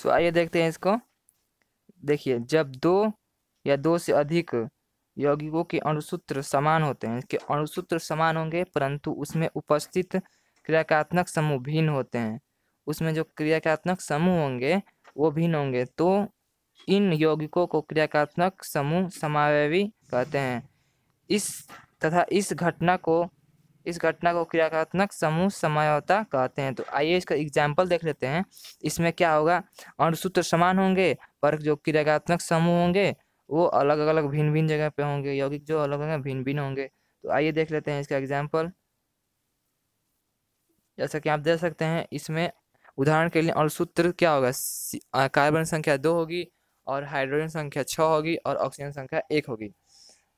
सो आइए देखते हैं इसको देखिए जब दो या दो से अधिक यौगिकों के अणुसूत्र समान होते हैं इसके अणुसूत्र समान होंगे परंतु उसमें उपस्थित क्रियाकात्मक समूह भिन्न होते हैं उसमें जो क्रियाकात्मक समूह होंगे वो भिन्न होंगे तो इन यौगिकों को क्रियाकात्मक समूह समावयवी कहते हैं इस तथा इस घटना को इस घटना को क्रियात्मक समूह समायता कहते हैं तो आइए इसका एग्जाम्पल देख लेते हैं इसमें क्या होगा अणुसूत्र समान होंगे पर जो क्रियात्मक समूह होंगे वो अलग अलग भिन्न भिन्न जगह पे होंगे यौगिक जो अलग अलग भिन्न भिन्न होंगे तो आइए देख लेते हैं इसका एग्जाम्पल जैसा कि आप देख सकते हैं इसमें उदाहरण के लिए अणुसूत्र क्या होगा कार्बन संख्या दो होगी और हाइड्रोजन संख्या छः होगी और ऑक्सीजन संख्या एक होगी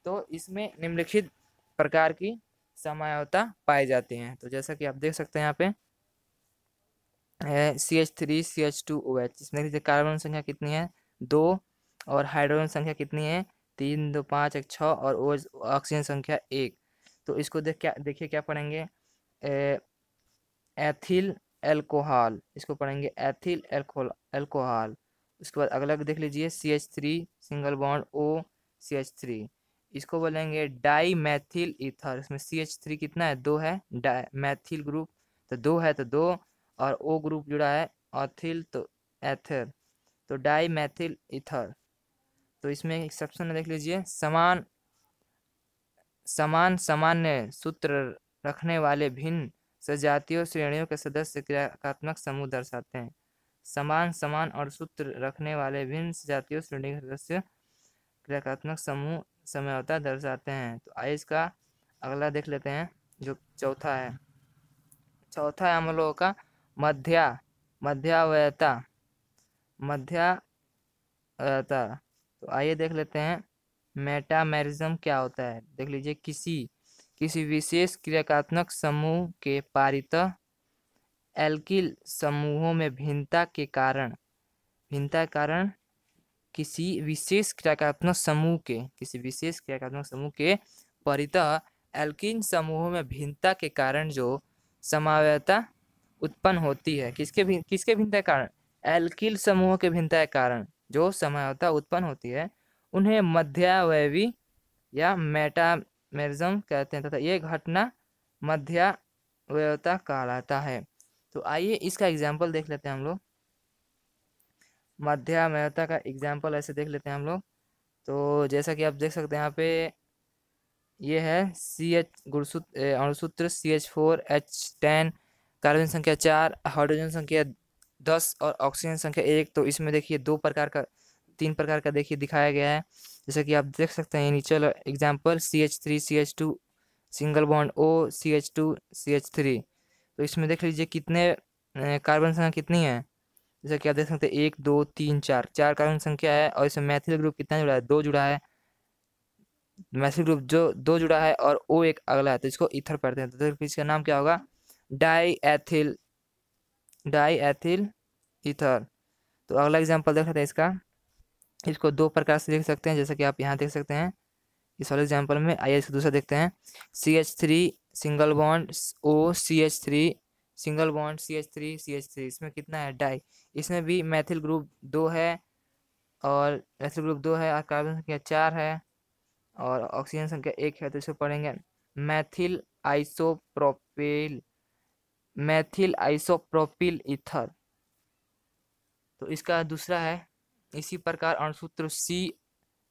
तो इसमें निम्नलिखित प्रकार की समायता पाए जाते हैं तो जैसा कि आप देख सकते हैं यहाँ पे C H three C H two O H इसमें देखिए कार्बन संख्या कितनी है दो और हाइड्रोजन संख्या कितनी है तीन दो पाँच एक छः और ऑक्सीजन संख्या एक तो इसको देख क्या देखिए क्या पढ़ेंगे एथिल एल्कोहल इसको पढ़ेंगे एथिल एल्कोहल एल्कोहल उसके बाद अगला देख लीजिए C H three single bond O C H three इसको बोलेंगे डाई मैथिल ईथर इसमें सी एच थ्री कितना है दो है मैथिल ग्रुप तो दो है तो दो और ओ ग्रुप जुड़ा है ऑथिल तो एथर तो डाई मैथिल ईथर तो इसमें एक्सेप्शन देख लीजिए समान समान सामान्य सूत्र रखने वाले भिन्न सजातियों श्रेणियों के सदस्य क्रियात्मक समूह दर्शाते हैं समान समान और सूत्र रखने वाले भिन्न सजातियों श्रेणी के सदस्य क्रियात्मक समूह समय होता है दर्शाते हैं तो आइए इसका अगला देख लेते हैं जो चौथा है चौथा है हम लोगों का मध्या मध्यावयता मध्यावयता तो आइए देख लेते हैं मेटामेरिज्म क्या होता है देख लीजिए किसी किसी विशेष क्रियात्मक समूह के पारित एल्किल समूहों में भिन्नता के कारण भिन्नता के कारण किसी विशेष क्रियाकात्मक समूह के किसी विशेष क्रियाकात्मक समूह के परितः एल्किन समूह में भिन्नता के कारण जो समावयता उत्पन्न होती है किसके भी, किसके भिन्नता के कारण एल्किल समूह के भिन्नता के कारण जो समावयता उत्पन्न होती है उन्हें मध्यावयवी या मेटामेरिज्म कहते हैं तथा यह घटना मध्यावयता कहलाता है तो आइए इसका एग्जाम्पल देख लेते हैं हम लोग मध्यमता मेहता का एग्जाम्पल ऐसे देख लेते हैं हम लोग तो जैसा कि आप देख सकते हैं यहाँ पे ये है सी एच गुणसूत्र अणुसूत्र C H four H ten carbon संख्या चार हाइड्रोजन संख्या दस और ऑक्सीजन संख्या एक तो इसमें देखिए दो प्रकार का तीन प्रकार का देखिए दिखाया गया है जैसा कि आप देख सकते हैं initial example C H three C H two single bond O C H two C H three तो इसमें देख लीजिए कितने कार्बन संख्या कितनी है जैसे क्या देख सकते हैं एक दो तीन चार चार कार्बन संख्या है और इसमें मैथिल ग्रुप कितना जुड़ा है दो जुड़ा है मैथिल ग्रुप जो दो जुड़ा है और ओ एक अगला है तो इसको इथर पढ़ते हैं तो इसका नाम क्या होगा di ethyl di ethyl ether तो अगला एग्जाम्पल देख सकते हैं इसका इसको दो प्रकार से देख सकते हैं जैसे कि आप यहाँ देख सकते हैं इस वाले एग्जाम्पल में आइए इसको दूसरा देखते हैं C H three single bond O C H three single bond C H three C H three इसमें कितना है डाई इसमें भी मैथिल ग्रुप दो है और मैथिल ग्रुप दो है और कार्बन संख्या चार है और ऑक्सीजन संख्या एक है तो इसको पढ़ेंगे methyl isopropyl methyl isopropyl ether तो इसका दूसरा है इसी प्रकार अणुसूत्र सी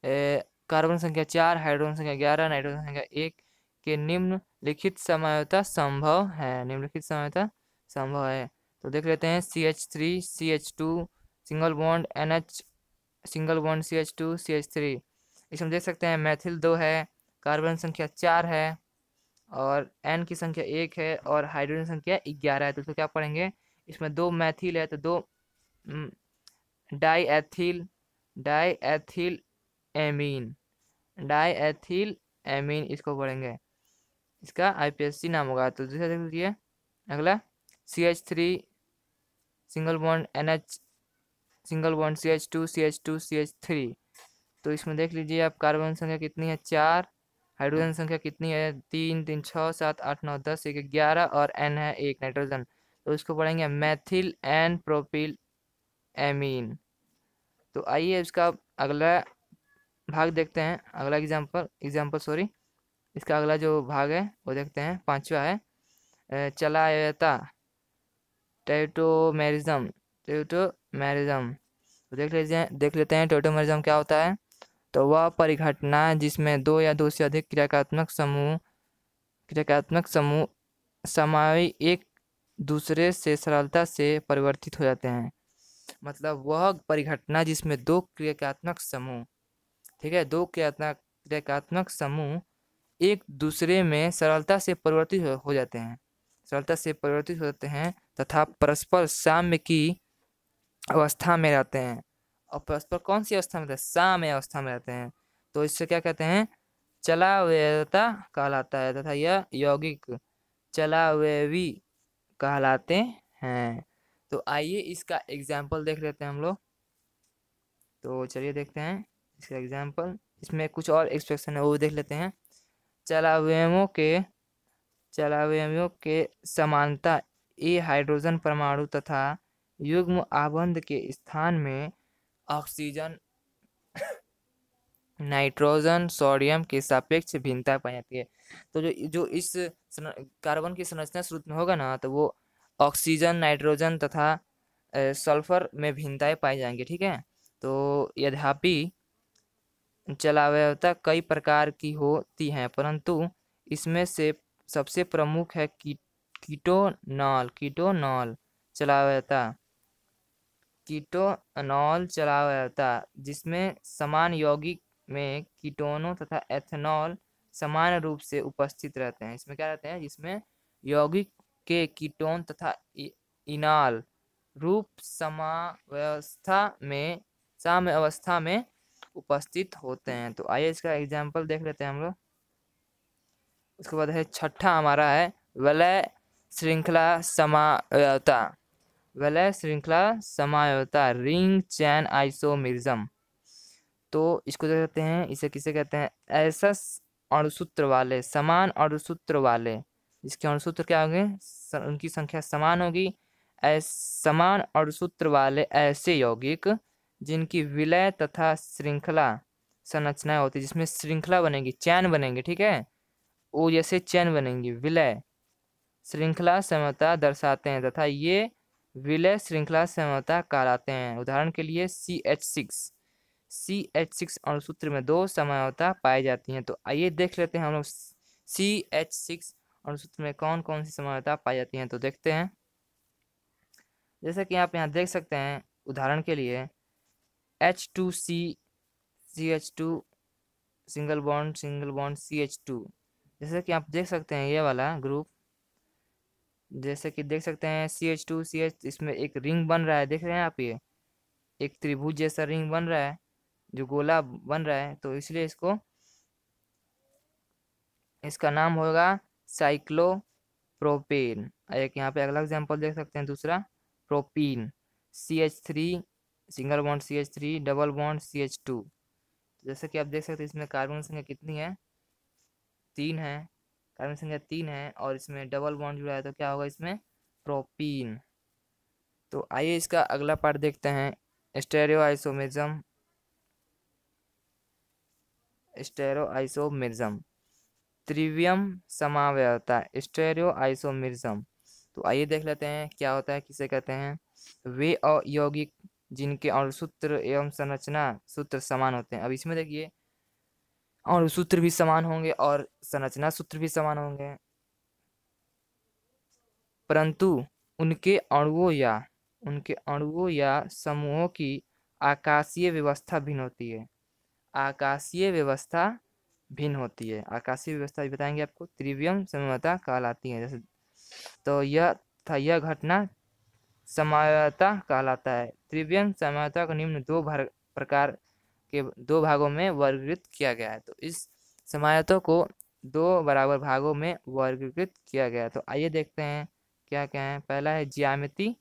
कार्बन संख्या चार हाइड्रोजन संख्या ग्यारह नाइट्रोजन संख्या एक के निम्नलिखित समायता संभव है निम्नलिखित समायता संभव है तो देख लेते हैं C H three C H two single bond N H single bond C H two C H three इसमें देख सकते हैं मैथिल दो है कार्बन संख्या चार है और एन की संख्या एक है और हाइड्रोजन संख्या ग्यारह है तो इसको क्या पढ़ेंगे इसमें दो मैथिल है तो दो di ethyl di ethyl amine di ethyl amine इसको पढ़ेंगे इसका आईपीएससी नाम होगा तो दूसरा देख लीजिए अगला C H three single bond N H single bond C H two C H two C H three तो इसमें देख लीजिए आप कार्बन संख्या कितनी है चार हाइड्रोजन संख्या कितनी है तीन तीन छः सात आठ नौ दस एक ग्यारह और एन है एक नाइट्रोजन तो इसको पढ़ेंगे मैथिल एन प्रोपिल एमीन तो आइए इसका अगला भाग देखते हैं अगला एग्जाम्पल एग्जाम्पल सॉरी इसका अगला जो भाग है वो देखते हैं पांचवा है चलायता टेटोमेरिज्म टेटोमेरिज्म तो देख लीजिए देख लेते हैं टेटोमेरिज्म क्या होता है तो वह परिघटना जिसमें दो या दो से अधिक क्रियाकात्मक समूह क्रियाकात्मक समूह समावी एक दूसरे से सरलता से परिवर्तित हो जाते हैं मतलब वह परिघटना जिसमें दो क्रियात्मक समूह ठीक है दो क्रियात्मक क्रियात्मक समूह एक दूसरे में सरलता से परिवर्तित हो, हो जाते हैं सरलता से परिवर्तित होते हैं तथा परस्पर साम्य की अवस्था में रहते हैं और परस्पर कौन सी अवस्था में रहते हैं साम्य अवस्था में रहते हैं तो इससे क्या कहते हैं चलावेता कहलाता है तथा यह यौगिक चलावेवी कहलाते हैं तो आइए इसका एग्जाम्पल देख लेते हैं हम लोग तो चलिए देखते हैं इसका एग्जाम्पल इसमें कुछ और एक्सप्रेशन है वो देख लेते हैं चलावेमो के चलावेमो के समानता ए हाइड्रोजन परमाणु तथा युग्म आबंध के स्थान में ऑक्सीजन नाइट्रोजन सोडियम के सापेक्ष भिन्नता पाई जाती है तो जो जो इस कार्बन की संरचना स्रोत में होगा ना तो वो ऑक्सीजन नाइट्रोजन तथा सल्फर में भिन्नताएं पाई जाएंगी ठीक है तो यद्यपि जलावयवता कई प्रकार की होती हैं परंतु इसमें से सबसे प्रमुख है कीट कीटोनॉल कीटोनॉल चलाया जाता कीटोनॉल चलाया जाता जिसमें समान यौगिक में कीटोनों तथा एथेनॉल समान रूप से उपस्थित रहते हैं इसमें क्या रहते हैं जिसमें यौगिक के कीटोन तथा इनाल रूप समावस्था में साम्य अवस्था में उपस्थित होते हैं तो आइए इसका एग्जाम्पल देख लेते हैं हम लोग उसके बाद है छठा हमारा है वलय श्रृंखला समायोता वलय श्रृंखला समायोता रिंग चैन आइसोमिज्म तो इसको क्या कहते हैं इसे किसे कहते हैं ऐसा अणुसूत्र वाले समान अणुसूत्र वाले इसके अणुसूत्र क्या होंगे उनकी संख्या समान होगी समान अणुसूत्र वाले ऐसे यौगिक जिनकी विलय तथा श्रृंखला संरचनाएं होती जिसमें श्रृंखला बनेगी चैन बनेंगे ठीक है वो जैसे चैन बनेंगी विलय श्रृंखला समता दर्शाते हैं तथा ये विलय श्रृंखला समता कहलाते हैं उदाहरण के लिए C H six C H six अणुसूत्र में दो समानता पाई जाती हैं तो आइए देख लेते हैं हम लोग सी एच सिक्स अणुसूत्र में कौन कौन सी समानता पाई जाती हैं तो देखते हैं जैसा कि आप यहाँ देख सकते हैं उदाहरण के लिए H two C C H two single bond single bond C H two जैसे कि आप देख सकते हैं ये वाला ग्रुप जैसे कि देख सकते हैं C H two C H इसमें एक रिंग बन रहा है देख रहे हैं आप ये एक त्रिभुज जैसा रिंग बन रहा है जो गोला बन रहा है तो इसलिए इसको इसका नाम होगा साइक्लो प्रोपेन एक यहाँ पे अगला एग्जाम्पल देख सकते हैं दूसरा propene C H three single bond C H three double bond C H two जैसे कि आप देख सकते हैं इसमें कार्बन संख्या कितनी है तीन है कार्बन संख्या तीन है और इसमें डबल बॉन्ड जुड़ा है तो क्या होगा इसमें प्रोपीन तो आइए इसका अगला पार्ट देखते हैं स्टेरियो आइसोमिज्म स्टेरो आइसोमिज्म त्रिवियम समावयता स्टेरियो आइसोमिज्म तो आइए देख लेते हैं क्या होता है किसे कहते हैं वे अयौगिक जिनके और सूत्र एवं संरचना सूत्र समान होते हैं अब इसमें देखिए और सूत्र भी समान होंगे और संरचना सूत्र भी समान होंगे परंतु उनके अणुओं या उनके अणुओं या समूहों की आकाशीय व्यवस्था भिन्न होती है आकाशीय व्यवस्था भिन्न होती है आकाशीय व्यवस्था बताएंगे आपको त्रिव्यम समता कहलाती है जैसे तो यह था यह घटना समायता कहलाता है त्रिव्यम समायता को निम्न दो भर प्रकार के दो भागों में वर्गीकृत किया गया है तो इस समायतों को दो बराबर भागों में वर्गीकृत किया गया तो आइए देखते हैं क्या क्या है पहला है ज्यामिति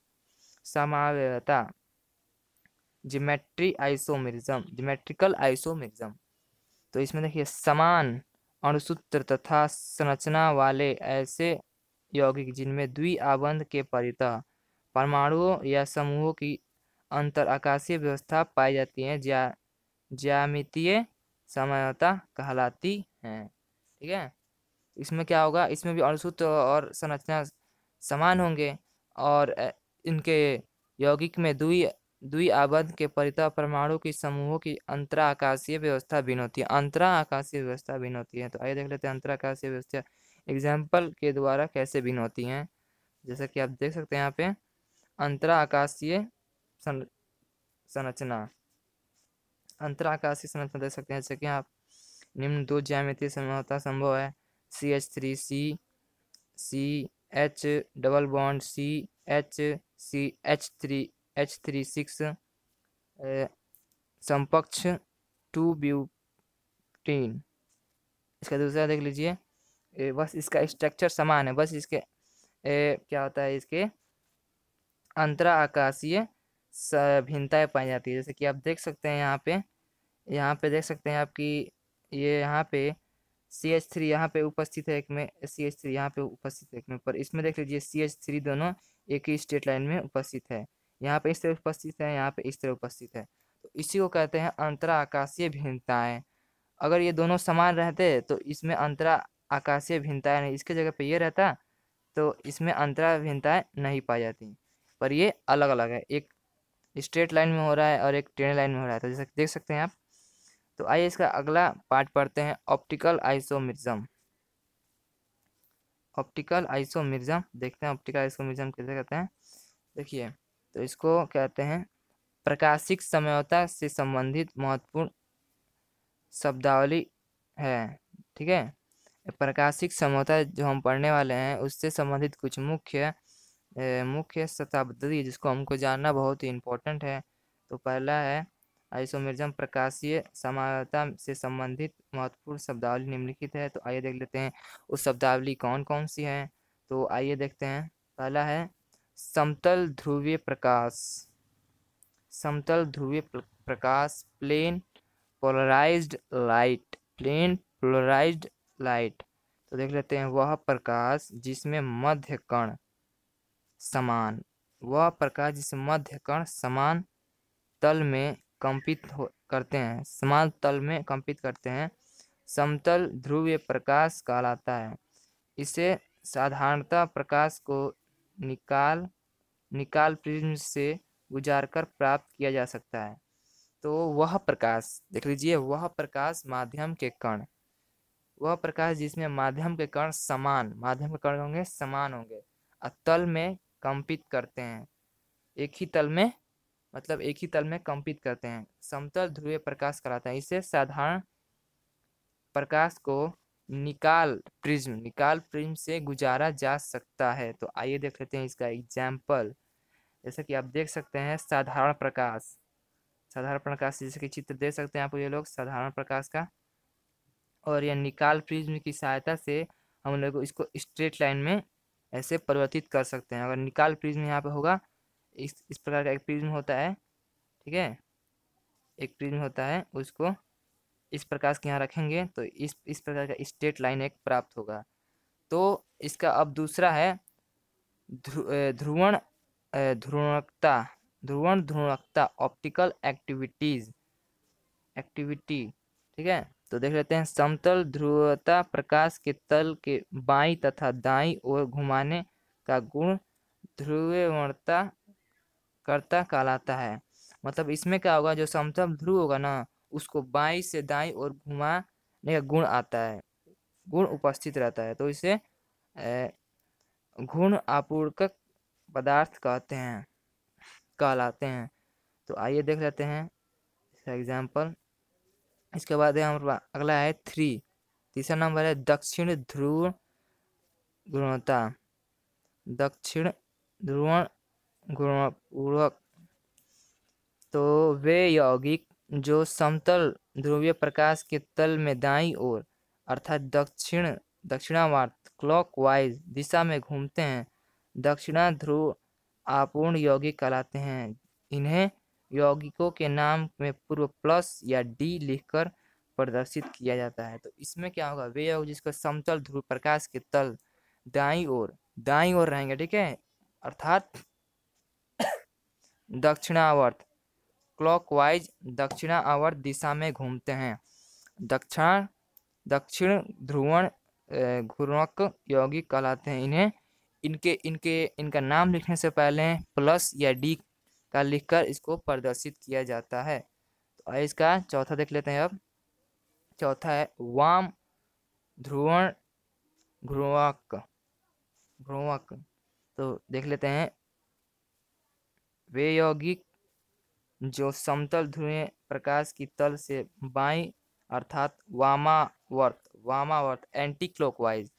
समावता जिमेट्री आइसोमेरिज्म जिमेट्रिकल आइसोमेरिज्म तो इसमें देखिए समान अणुसूत्र तथा संरचना वाले ऐसे यौगिक जिनमें द्वि आबंध के परित परमाणुओं या समूहों की अंतर आकाशीय व्यवस्था पाई जाती है ज्या ज्यामितीय समानता कहलाती है ठीक है इसमें क्या होगा इसमें भी अणुसूत्र और संरचना समान होंगे और इनके यौगिक में दुई दुई आबद्ध के परिता परमाणु की समूहों की अंतरा आकाशीय व्यवस्था भिन्न होती है अंतरा आकाशीय व्यवस्था भिन्न होती है तो आइए देख लेते हैं अंतरा आकाशीय व्यवस्था एग्जाम्पल के द्वारा कैसे भिन्न होती हैं जैसा कि आप देख सकते हैं यहाँ पे अंतरा आकाशीय संरचना अंतराकाशीय संरचना दे सकते हैं जैसे कि आप निम्न दो ज्यामितीय समानता संभव है C H three C C H double bond C H C H three H three सिक्स समपक्ष टू ब्यूटीन इसका दूसरा देख लीजिए बस इसका स्ट्रक्चर समान है बस इसके ए, क्या होता है इसके अंतरा आकाशीय भिन्नताएँ पाई जाती है जैसे कि आप देख सकते हैं यहाँ पे यहाँ पे देख सकते हैं आपकी ये यहाँ पे सी एच थ्री यहाँ पे उपस्थित है एक में सी एच थ्री यहाँ पर उपस्थित है एक में पर इसमें देख लीजिए सी एच थ्री दोनों एक ही स्टेट लाइन में उपस्थित है यहाँ पे इस तरह उपस्थित है यहाँ पे इस तरह उपस्थित है तो इसी को कहते हैं अंतरा आकाशीय भिन्नताएँ अगर ये दोनों समान रहते तो इसमें अंतरा आकाशीय भिन्नताएँ नहीं इसके जगह पर ये रहता तो इसमें अंतरा भिन्नताएँ नहीं पाई जाती पर ये अलग अलग है एक स्ट्रेट लाइन में हो रहा है और एक टेढ़े लाइन में हो रहा है तो जैसे देख सकते हैं आप तो आइए इसका अगला पार्ट पढ़ते हैं ऑप्टिकल आइसोमिज्म ऑप्टिकल आइसोमिज्म देखते हैं ऑप्टिकल आइसोमिज्म कैसे कहते हैं देखिए तो इसको कहते हैं प्रकाशिक समयता से संबंधित महत्वपूर्ण शब्दावली है ठीक है प्रकाशिक समयता जो हम पढ़ने वाले हैं उससे संबंधित कुछ मुख्य मुख्य शताब्दी जिसको हमको जानना बहुत ही इम्पोर्टेंट है तो पहला है आइसोमिर्जम प्रकाशीय समानता से संबंधित महत्वपूर्ण शब्दावली निम्नलिखित है तो आइए देख लेते हैं उस शब्दावली कौन कौन सी है तो आइए देखते हैं पहला है समतल ध्रुवीय प्रकाश समतल ध्रुवीय प्रकाश plane polarised light plane polarised light तो देख लेते हैं वह प्रकाश जिसमें मध्य कण समान वह प्रकाश जिसे मध्य कण समान तल में कंपित हो करते हैं समान तल में कंपित करते हैं समतल ध्रुवीय प्रकाश कहलाता है इसे साधारणतः प्रकाश को निकाल निकाल प्रिज्म से गुजारकर प्राप्त किया जा सकता है तो वह प्रकाश देख लीजिए वह प्रकाश माध्यम के कण वह प्रकाश जिसमें माध्यम के कण समान माध्यम के कण होंगे समान होंगे और तल में कंपित करते हैं एक ही तल में मतलब एक ही तल में कंपित करते हैं समतल ध्रुवीय प्रकाश कराते हैं इसे साधारण प्रकाश को निकाल प्रिज्म निकाल प्रिज्म से गुजारा जा सकता है तो आइए देख लेते हैं इसका एग्जाम्पल जैसा कि आप देख सकते हैं साधारण प्रकाश साधारण प्रकाश जैसे कि चित्र दे सकते हैं आप ये लोग साधारण प्रकाश का और यह निकाल प्रिज्म की सहायता से हम लोग इसको स्ट्रेट लाइन में ऐसे परिवर्तित कर सकते हैं अगर निकाल प्रिज्म यहाँ पे होगा इस इस प्रकार का एक प्रिज्म होता है ठीक है एक प्रिज्म होता है उसको इस प्रकार के यहाँ रखेंगे तो इस इस प्रकार का स्ट्रेट लाइन एक प्राप्त होगा तो इसका अब दूसरा है ध्रुवण ध्रुवणकता ध्रुवण ध्रुवणकता ऑप्टिकल एक्टिविटीज़ एक्टिविटी ठीक है तो देख लेते हैं समतल ध्रुवता प्रकाश के तल के बाई तथा दाई ओर घुमाने का गुण ध्रुवता करता कहलाता है मतलब इसमें क्या होगा जो समतल ध्रुव होगा ना उसको बाई से दाई और घुमाने का गुण आता है गुण उपस्थित रहता है तो इसे गुण आपूर्वक पदार्थ कहते हैं कहलाते हैं तो आइए देख लेते हैं इसका एग्जाम्पल इसके बाद है हमारे अगला है थ्री तीसरा नंबर है दक्षिण ध्रुव गुणवत्ता दक्षिण ध्रुव गुणपूर्वक तो वे यौगिक जो समतल ध्रुवीय प्रकाश के तल में दाई ओर अर्थात दक्षिण दक्षिणावर्त क्लॉकवाइज दिशा में घूमते हैं दक्षिणा ध्रुव आपूर्ण यौगिक कहलाते हैं इन्हें यौगिकों के नाम में पूर्व प्लस या डी लिखकर प्रदर्शित किया जाता है तो इसमें क्या होगा वे योग जिसका समतल ध्रुव प्रकाश के तल दाई ओर दाई ओर रहेंगे ठीक है अर्थात दक्षिणावर्त क्लॉकवाइज दक्षिणावर्त दिशा में घूमते हैं दक्षिण दक्षिण ध्रुवण घूर्णक यौगिक कहलाते हैं इन्हें इनके इनके इनका नाम लिखने से पहले प्लस या डी का लिखकर इसको प्रदर्शित किया जाता है तो इसका चौथा देख लेते हैं अब चौथा है वाम ध्रुवण घ्रुवक घ्रुवक तो देख लेते हैं वे यौगिक जो समतल ध्रुवीय प्रकाश की तल से बाई अर्थात वामावर्त वामावर्त एंटी क्लॉकवाइज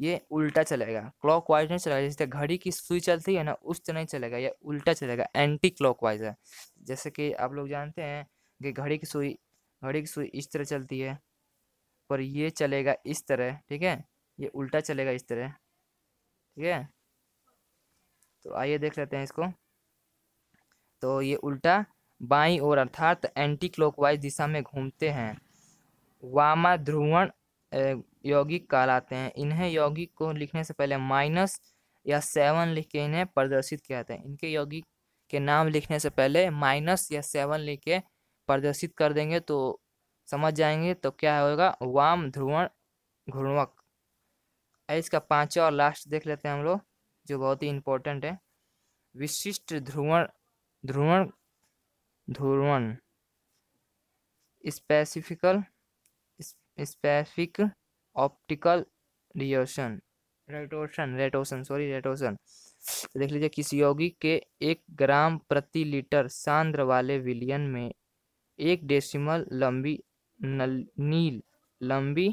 ये उल्टा चलेगा क्लॉक वाइज नहीं चलेगा जैसे घड़ी की सुई चलती है ना उस तरह नहीं चलेगा ये उल्टा चलेगा एंटी क्लॉक वाइज है जैसे कि आप लोग जानते हैं कि घड़ी की सुई घड़ी की सुई इस तरह चलती है पर ये चलेगा इस तरह ठीक है ये उल्टा चलेगा इस तरह ठीक है तो आइए देख लेते हैं इसको तो ये उल्टा बाई और अर्थात एंटी क्लॉकवाइज दिशा में घूमते हैं वामा ध्रुवण यौगिक कहलाते हैं इन्हें यौगिक को लिखने से पहले माइनस या सेवन लिख के इन्हें प्रदर्शित किया जाता है इनके यौगिक के नाम लिखने से पहले माइनस या सेवन लिख के प्रदर्शित कर देंगे तो समझ जाएंगे तो क्या होगा वाम ध्रुवण घुणवक इसका पांचवा और लास्ट देख लेते हैं हम लोग जो बहुत ही इम्पोर्टेंट है विशिष्ट ध्रुवण ध्रुवण ध्रुवण specifical specific optical rotation rotation rotation sorry rotation तो देख लीजिए किस यौगिक के एक ग्राम प्रति लीटर सांद्र वाले विलियन में एक डेसिमल लंबी नल, नील लंबी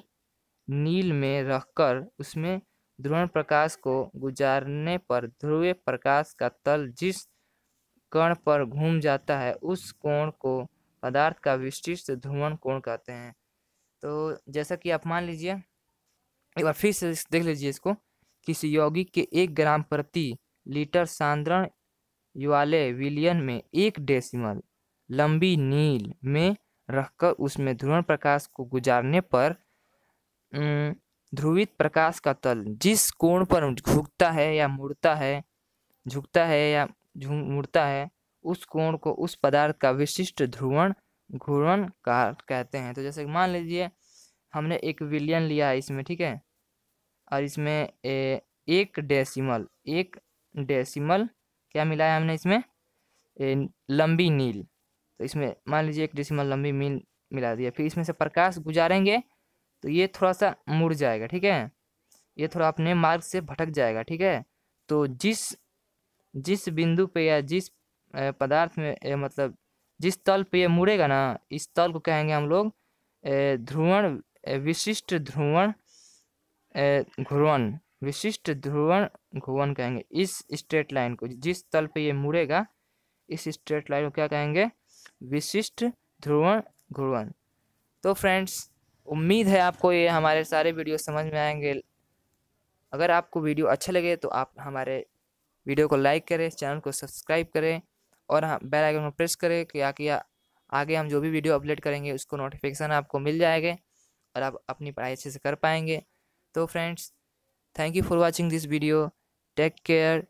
नील में रखकर उसमें ध्रुवण प्रकाश को गुजारने पर ध्रुवीय प्रकाश का तल जिस कण पर घूम जाता है उस कोण को पदार्थ का विशिष्ट ध्रुवण कोण कहते हैं तो जैसा कि आप मान लीजिए एक बार फिर से देख लीजिए इसको किसी यौगिक के एक ग्राम प्रति लीटर सांद्रण वाले विलियन में एक डेसिमल लंबी नील में रखकर उसमें ध्रुवण प्रकाश को गुजारने पर ध्रुवित प्रकाश का तल जिस कोण पर झुकता है या मुड़ता है झुकता है या मुड़ता है उस कोण को उस पदार्थ का विशिष्ट ध्रुवण घूर्णन कहते हैं तो जैसे मान लीजिए हमने एक विलियन लिया है इसमें ठीक है और इसमें ए, एक डेसिमल एक डेसिमल क्या मिलाया हमने इसमें ए, लंबी नील तो इसमें मान लीजिए एक डेसिमल लंबी मील मिला दिया फिर इसमें से प्रकाश गुजारेंगे तो ये थोड़ा सा मुड़ जाएगा ठीक है ये थोड़ा अपने मार्ग से भटक जाएगा ठीक है तो जिस जिस बिंदु पे या जिस पदार्थ में मतलब जिस तल पे ये मुड़ेगा ना इस तल को कहेंगे हम लोग ध्रुवण विशिष्ट ध्रुवण घुरवन विशिष्ट ध्रुवन घुवन कहेंगे इस स्ट्रेट लाइन को जिस तल पे ये मुड़ेगा इस स्ट्रेट लाइन को क्या कहेंगे विशिष्ट ध्रुवन घुरवन तो फ्रेंड्स उम्मीद है आपको ये हमारे सारे वीडियो समझ में आएंगे अगर आपको वीडियो अच्छे लगे तो आप हमारे वीडियो को लाइक करें चैनल को सब्सक्राइब करें और बेल हाँ, आइकन को प्रेस करें कि आगे हम जो भी वीडियो अपलोड करेंगे उसको नोटिफिकेशन आपको मिल जाएगा और आप अपनी पढ़ाई अच्छे से कर पाएंगे So friends, thank you for watching this video. Take care.